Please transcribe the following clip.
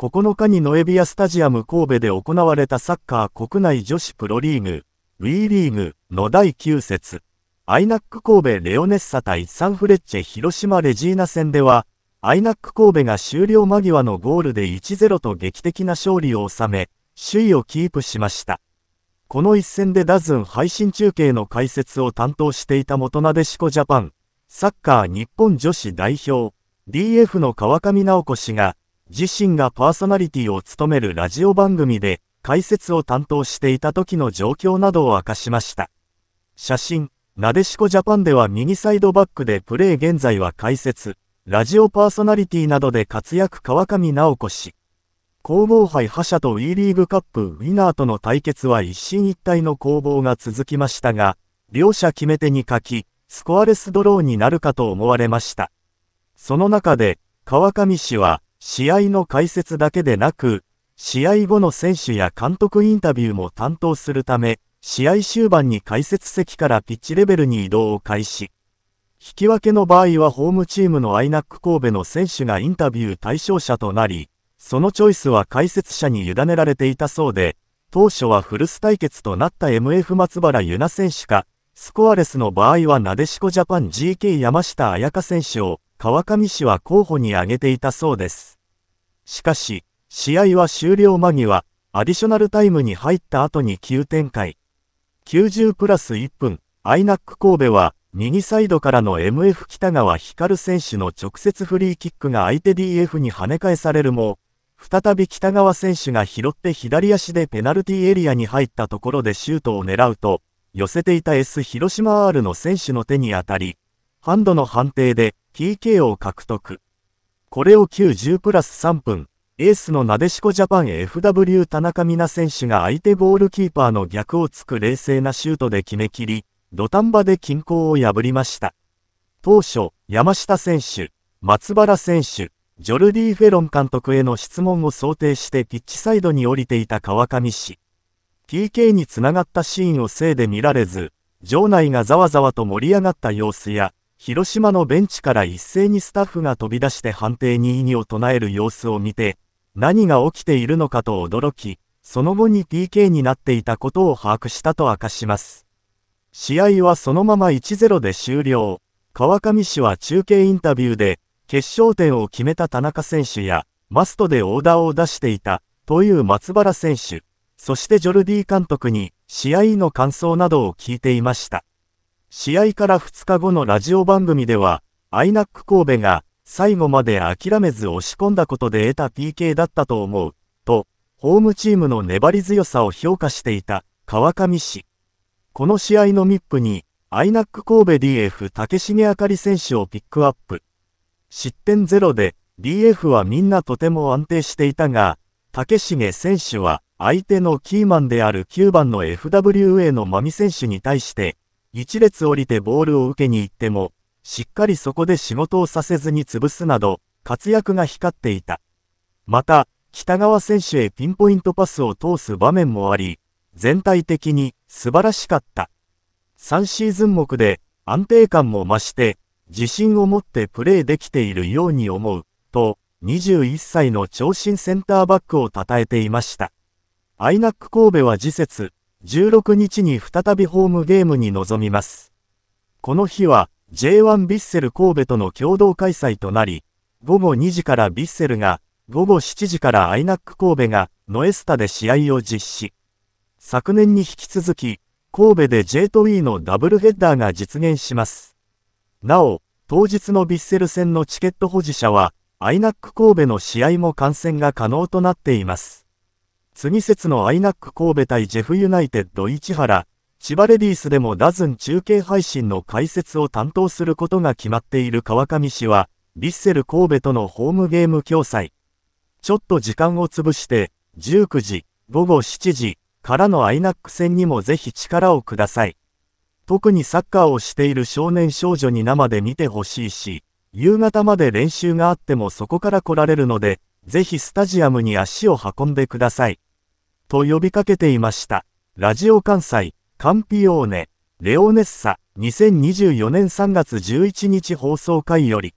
9日にノエビアスタジアム神戸で行われたサッカー国内女子プロリーグ、WE リーグの第9節、アイナック神戸レオネッサ対サンフレッチェ広島レジーナ戦では、アイナック神戸が終了間際のゴールで1-0と劇的な勝利を収め、首位をキープしました。この一戦でダズン配信中継の解説を担当していた元なでしこジャパン、サッカー日本女子代表、DF の川上直子氏が、自身がパーソナリティを務めるラジオ番組で解説を担当していた時の状況などを明かしました。写真、なでしこジャパンでは右サイドバックでプレー現在は解説、ラジオパーソナリティなどで活躍川上直子氏。皇后杯覇者と WE リーグカップウィナーとの対決は一進一退の攻防が続きましたが、両者決め手に書き、スコアレスドローになるかと思われました。その中で、川上氏は、試合の解説だけでなく、試合後の選手や監督インタビューも担当するため、試合終盤に解説席からピッチレベルに移動を開始。引き分けの場合はホームチームのアイナック神戸の選手がインタビュー対象者となり、そのチョイスは解説者に委ねられていたそうで、当初はフルス対決となった MF 松原優奈選手か、スコアレスの場合はなでしこジャパン GK 山下彩香選手を、川上氏は候補に挙げていたそうです。しかし、試合は終了間際、アディショナルタイムに入った後に急展開。90プラス1分、アイナック神戸は、右サイドからの MF 北川光選手の直接フリーキックが相手 DF に跳ね返されるも、再び北川選手が拾って左足でペナルティエリアに入ったところでシュートを狙うと、寄せていた S 広島 R の選手の手に当たり、ハンドの判定で TK を獲得。これを910プラス3分、エースのなでしこジャパン FW 田中美奈選手が相手ボールキーパーの逆をつく冷静なシュートで決め切り、土壇場で均衡を破りました。当初、山下選手、松原選手、ジョルディ・フェロン監督への質問を想定してピッチサイドに降りていた川上氏。PK につながったシーンをせいで見られず、場内がざわざわと盛り上がった様子や、広島のベンチから一斉にスタッフが飛び出して判定に異議を唱える様子を見て、何が起きているのかと驚き、その後に PK になっていたことを把握したと明かします。試合はそのまま1-0で終了。川上氏は中継インタビューで、決勝点を決めた田中選手や、マストでオーダーを出していた、という松原選手、そしてジョルディ監督に、試合の感想などを聞いていました。試合から2日後のラジオ番組では、アイナック神戸が最後まで諦めず押し込んだことで得た PK だったと思う、と、ホームチームの粘り強さを評価していた川上氏。この試合のミップに、アイナック神戸 DF 竹重あかり選手をピックアップ。失点0で DF はみんなとても安定していたが、竹重選手は相手のキーマンである9番の FWA の真美選手に対して一列降りてボールを受けに行っても、しっかりそこで仕事をさせずに潰すなど、活躍が光っていた。また、北川選手へピンポイントパスを通す場面もあり、全体的に素晴らしかった。3シーズン目で安定感も増して、自信を持ってプレーできているように思う、と、21歳の長身センターバックを称えていました。アイナック神戸は次節、16日に再びホームゲームに臨みます。この日は J1 ヴィッセル神戸との共同開催となり、午後2時からヴィッセルが、午後7時からアイナック神戸がノエスタで試合を実施。昨年に引き続き、神戸で J と E のダブルヘッダーが実現します。なお、当日のヴィッセル戦のチケット保持者は、アイナック神戸の試合も観戦が可能となっています。次節のアイナック神戸対ジェフユナイテッド市原、千葉レディースでもダズン中継配信の解説を担当することが決まっている川上氏は、ヴィッセル神戸とのホームゲーム共催。ちょっと時間を潰して、19時、午後7時からのアイナック戦にもぜひ力をください。特にサッカーをしている少年少女に生で見てほしいし、夕方まで練習があってもそこから来られるので、ぜひスタジアムに足を運んでください。と呼びかけていました。ラジオ関西、カンピオーネ、レオネッサ、2024年3月11日放送回より。